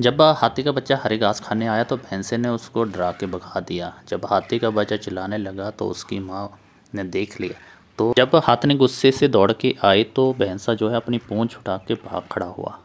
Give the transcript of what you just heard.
जब हाथी का बच्चा हरी घास खाने आया तो भैंसे ने उसको डरा के भगा दिया जब हाथी का बच्चा चिल्लाने लगा तो उसकी माँ ने देख लिया तो जब हाथी ने गुस्से से दौड़ के आई तो भैंसा जो है अपनी पूँछ उठा के भाग खड़ा हुआ